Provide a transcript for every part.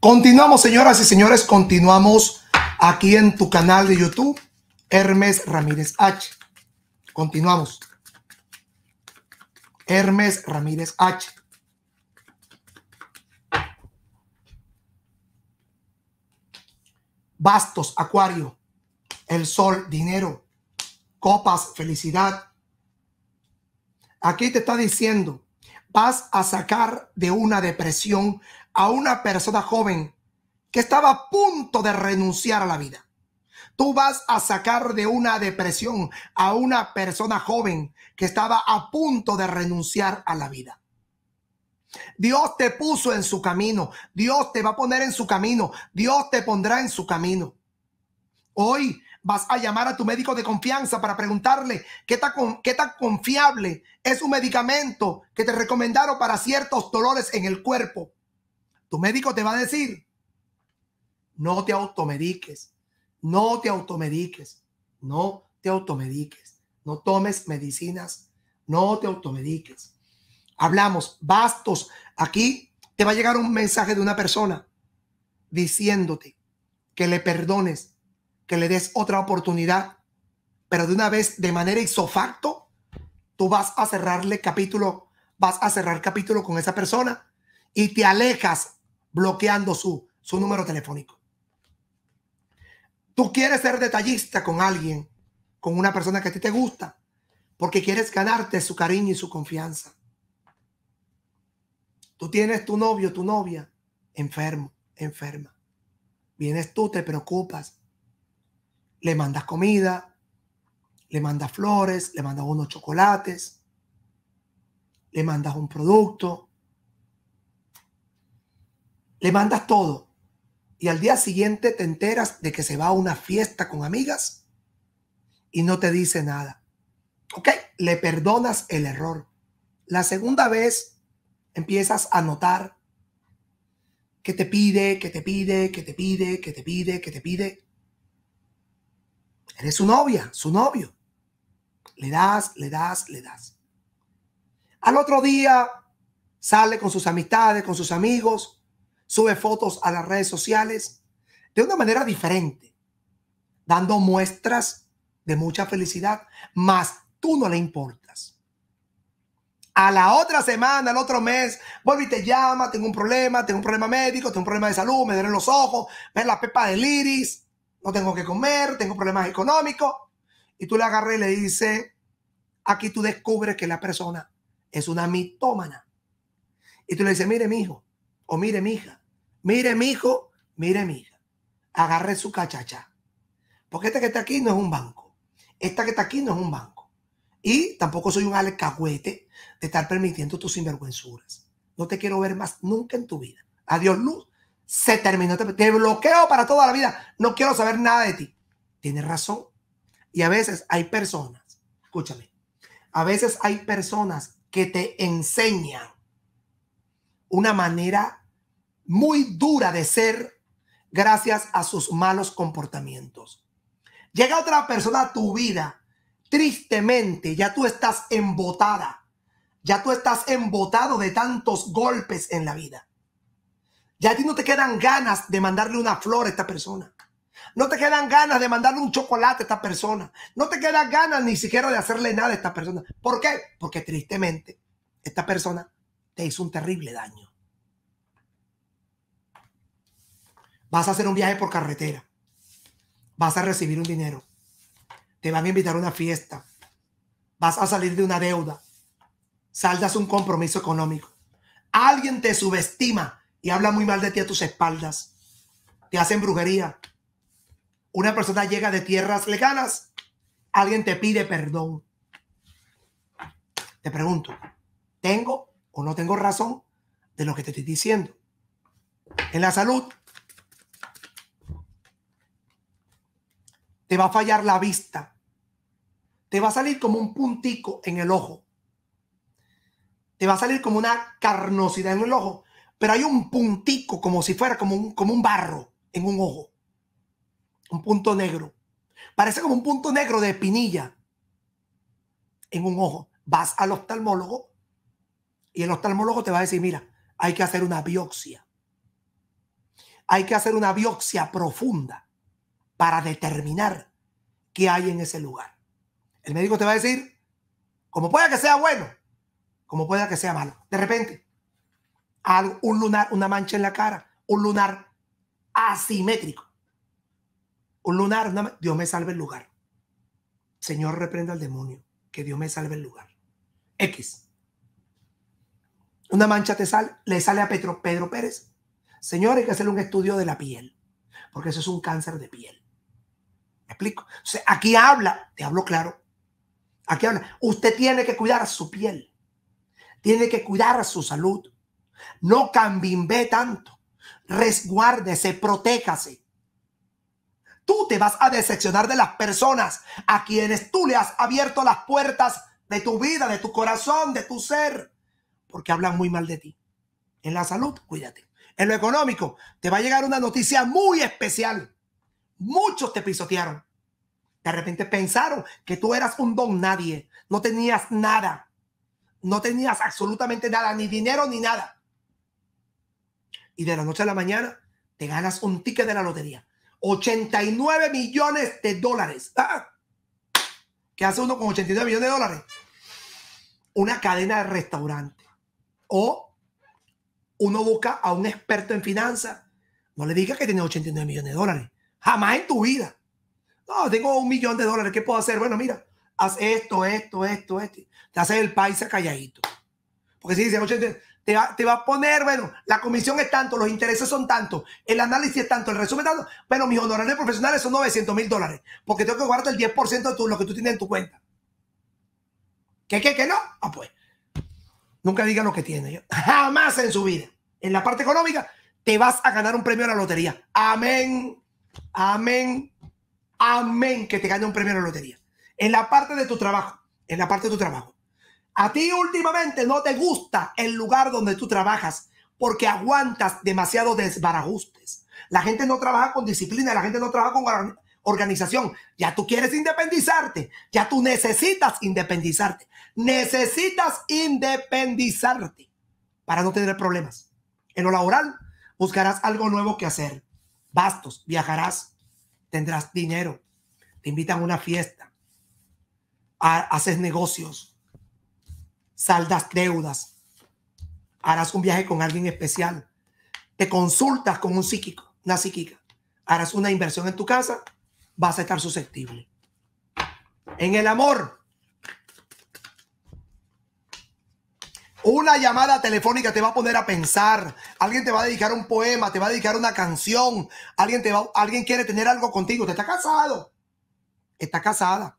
Continuamos, señoras y señores, continuamos aquí en tu canal de YouTube, Hermes Ramírez H. Continuamos. Hermes Ramírez H. Bastos, Acuario, el sol, dinero, copas, felicidad. Aquí te está diciendo, vas a sacar de una depresión a una persona joven que estaba a punto de renunciar a la vida. Tú vas a sacar de una depresión a una persona joven que estaba a punto de renunciar a la vida. Dios te puso en su camino. Dios te va a poner en su camino. Dios te pondrá en su camino. Hoy vas a llamar a tu médico de confianza para preguntarle qué tan, qué tan confiable es un medicamento que te recomendaron para ciertos dolores en el cuerpo. Tu médico te va a decir, no te automediques, no te automediques, no te automediques, no tomes medicinas, no te automediques. Hablamos, bastos. Aquí te va a llegar un mensaje de una persona diciéndote que le perdones, que le des otra oportunidad, pero de una vez, de manera isofacto, tú vas a cerrarle capítulo, vas a cerrar capítulo con esa persona y te alejas bloqueando su, su número telefónico. Tú quieres ser detallista con alguien, con una persona que a ti te gusta, porque quieres ganarte su cariño y su confianza. Tú tienes tu novio, tu novia, enfermo, enferma. Vienes tú, te preocupas. Le mandas comida, le mandas flores, le mandas unos chocolates, le mandas un producto, le mandas todo y al día siguiente te enteras de que se va a una fiesta con amigas y no te dice nada. ¿Ok? Le perdonas el error. La segunda vez empiezas a notar que te pide, que te pide, que te pide, que te pide, que te pide. Eres su novia, su novio. Le das, le das, le das. Al otro día sale con sus amistades, con sus amigos sube fotos a las redes sociales de una manera diferente, dando muestras de mucha felicidad, más tú no le importas. A la otra semana, al otro mes, vuelve y te llama, tengo un problema, tengo un problema médico, tengo un problema de salud, me duelen los ojos, ven la pepa del iris, no tengo que comer, tengo problemas económicos. Y tú le agarras y le dices, aquí tú descubres que la persona es una mitómana. Y tú le dices, mire, mi hijo, o mire, hija, mire, mi hijo, mire, mi hija. agarre su cachacha. Porque esta que está aquí no es un banco. Esta que está aquí no es un banco. Y tampoco soy un alcahuete de estar permitiendo tus sinvergüenzuras. No te quiero ver más nunca en tu vida. Adiós, luz. Se terminó. Te bloqueo para toda la vida. No quiero saber nada de ti. Tienes razón. Y a veces hay personas, escúchame, a veces hay personas que te enseñan una manera muy dura de ser gracias a sus malos comportamientos. Llega otra persona a tu vida, tristemente, ya tú estás embotada, ya tú estás embotado de tantos golpes en la vida. Ya a ti no te quedan ganas de mandarle una flor a esta persona. No te quedan ganas de mandarle un chocolate a esta persona. No te quedan ganas ni siquiera de hacerle nada a esta persona. ¿Por qué? Porque tristemente esta persona te hizo un terrible daño. Vas a hacer un viaje por carretera. Vas a recibir un dinero. Te van a invitar a una fiesta. Vas a salir de una deuda. Saldas un compromiso económico. Alguien te subestima y habla muy mal de ti a tus espaldas. Te hacen brujería. Una persona llega de tierras lejanas. Alguien te pide perdón. Te pregunto, ¿tengo o no tengo razón de lo que te estoy diciendo? En la salud, te va a fallar la vista, te va a salir como un puntico en el ojo, te va a salir como una carnosidad en el ojo, pero hay un puntico como si fuera como un, como un barro en un ojo, un punto negro, parece como un punto negro de pinilla en un ojo. Vas al oftalmólogo y el oftalmólogo te va a decir, mira, hay que hacer una biopsia. Hay que hacer una biopsia profunda para determinar qué hay en ese lugar. El médico te va a decir, como pueda que sea bueno, como pueda que sea malo. De repente, un lunar, una mancha en la cara, un lunar asimétrico. Un lunar, Dios me salve el lugar. Señor, reprenda al demonio, que Dios me salve el lugar. X. Una mancha te sale, le sale a Pedro, Pedro Pérez. Señor, hay que hacerle un estudio de la piel, porque eso es un cáncer de piel explico? aquí habla, te hablo claro. Aquí habla. Usted tiene que cuidar su piel. Tiene que cuidar su salud. No cambimbe tanto. Resguárdese, protéjase. Tú te vas a decepcionar de las personas a quienes tú le has abierto las puertas de tu vida, de tu corazón, de tu ser, porque hablan muy mal de ti. En la salud, cuídate. En lo económico, te va a llegar una noticia muy especial Muchos te pisotearon. De repente pensaron que tú eras un don nadie, no tenías nada, no tenías absolutamente nada, ni dinero ni nada. Y de la noche a la mañana te ganas un ticket de la lotería. 89 millones de dólares. Ah. ¿Qué hace uno con 89 millones de dólares? Una cadena de restaurante. O uno busca a un experto en finanzas. No le digas que tiene 89 millones de dólares. Jamás en tu vida. No, tengo un millón de dólares, ¿qué puedo hacer? Bueno, mira, haz esto, esto, esto, esto. Te haces el paisa calladito. Porque si dicen, oye, te va, a poner, bueno, la comisión es tanto, los intereses son tanto, el análisis es tanto, el resumen es tanto. Bueno, mis honorarios profesionales son 900 mil dólares, porque tengo que guardar el 10% de todo lo que tú tienes en tu cuenta. ¿Qué, qué, qué no? Ah, pues. Nunca digan lo que tiene. Jamás en su vida. En la parte económica, te vas a ganar un premio a la lotería. Amén. Amén. Amén. Que te gane un premio en la lotería. En la parte de tu trabajo. En la parte de tu trabajo. A ti últimamente no te gusta el lugar donde tú trabajas porque aguantas demasiado desbarajustes. La gente no trabaja con disciplina, la gente no trabaja con organización. Ya tú quieres independizarte, ya tú necesitas independizarte. Necesitas independizarte para no tener problemas. En lo laboral, buscarás algo nuevo que hacer bastos, viajarás, tendrás dinero, te invitan a una fiesta, haces negocios, saldas deudas, harás un viaje con alguien especial, te consultas con un psíquico, una psíquica, harás una inversión en tu casa, vas a estar susceptible. En el amor, Una llamada telefónica te va a poner a pensar. Alguien te va a dedicar un poema, te va a dedicar una canción. Alguien, te va, alguien quiere tener algo contigo. Te está casado. Está casada.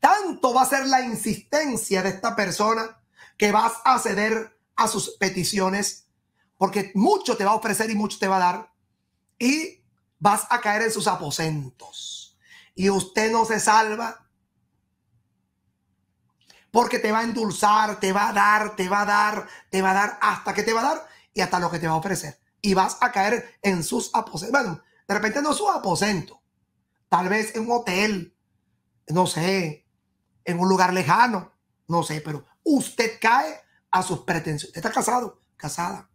Tanto va a ser la insistencia de esta persona que vas a ceder a sus peticiones. Porque mucho te va a ofrecer y mucho te va a dar. Y vas a caer en sus aposentos. Y usted no se salva porque te va a endulzar, te va a dar, te va a dar, te va a dar, hasta que te va a dar y hasta lo que te va a ofrecer. Y vas a caer en sus aposentos. Bueno, de repente no su aposento, tal vez en un hotel, no sé, en un lugar lejano, no sé, pero usted cae a sus pretensiones. está casado, casada.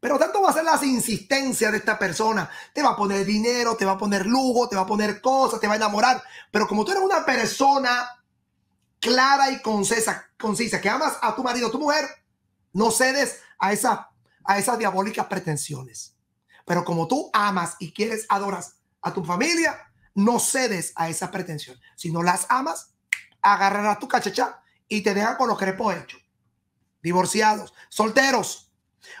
Pero tanto va a ser las insistencias de esta persona. Te va a poner dinero, te va a poner lujo, te va a poner cosas, te va a enamorar. Pero como tú eres una persona clara y concisa, concisa, que amas a tu marido, tu mujer, no cedes a, esa, a esas diabólicas pretensiones. Pero como tú amas y quieres, adoras a tu familia, no cedes a esa pretensión. Si no las amas, agarrarás tu cachacha y te dejan con los crepos hecho. Divorciados, solteros,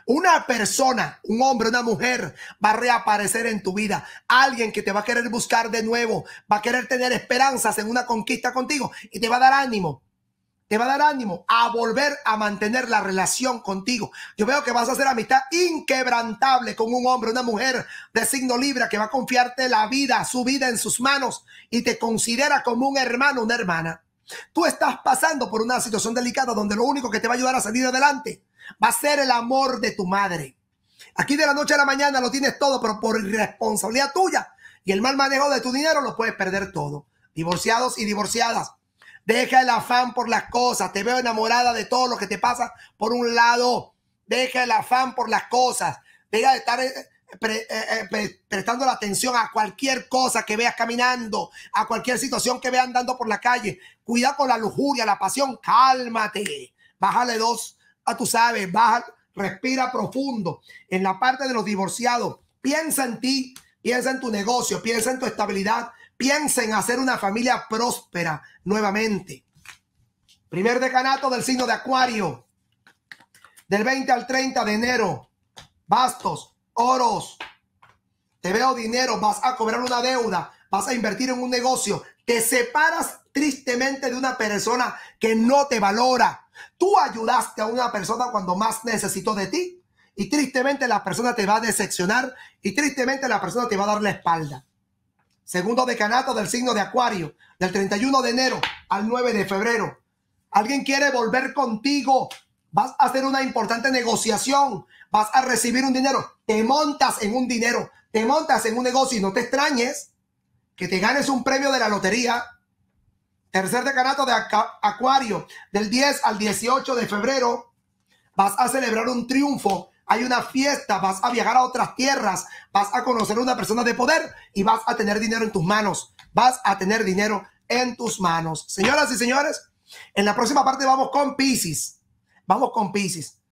una persona, un hombre, una mujer va a reaparecer en tu vida. Alguien que te va a querer buscar de nuevo, va a querer tener esperanzas en una conquista contigo y te va a dar ánimo. Te va a dar ánimo a volver a mantener la relación contigo. Yo veo que vas a hacer amistad inquebrantable con un hombre, una mujer de signo Libra que va a confiarte la vida, su vida en sus manos y te considera como un hermano, una hermana. Tú estás pasando por una situación delicada donde lo único que te va a ayudar a salir adelante va a ser el amor de tu madre. Aquí de la noche a la mañana lo tienes todo, pero por irresponsabilidad tuya y el mal manejo de tu dinero lo puedes perder todo. Divorciados y divorciadas, deja el afán por las cosas. Te veo enamorada de todo lo que te pasa por un lado. Deja el afán por las cosas. Deja de estar eh, eh, eh, prestando la atención a cualquier cosa que veas caminando, a cualquier situación que veas andando por la calle. Cuida con la lujuria, la pasión. Cálmate. Bájale dos Ah, tú sabes, baja, respira profundo. En la parte de los divorciados, piensa en ti, piensa en tu negocio, piensa en tu estabilidad, piensa en hacer una familia próspera nuevamente. Primer decanato del signo de Acuario, del 20 al 30 de enero. Bastos, oros, te veo dinero, vas a cobrar una deuda, vas a invertir en un negocio, te separas tristemente de una persona que no te valora, Tú ayudaste a una persona cuando más necesitó de ti y tristemente la persona te va a decepcionar y tristemente la persona te va a dar la espalda. Segundo decanato del signo de Acuario, del 31 de enero al 9 de febrero. Alguien quiere volver contigo. Vas a hacer una importante negociación. Vas a recibir un dinero. Te montas en un dinero. Te montas en un negocio y no te extrañes que te ganes un premio de la lotería Tercer decanato de Acuario, del 10 al 18 de febrero, vas a celebrar un triunfo, hay una fiesta, vas a viajar a otras tierras, vas a conocer a una persona de poder y vas a tener dinero en tus manos, vas a tener dinero en tus manos. Señoras y señores, en la próxima parte vamos con Pisces, vamos con Pisces.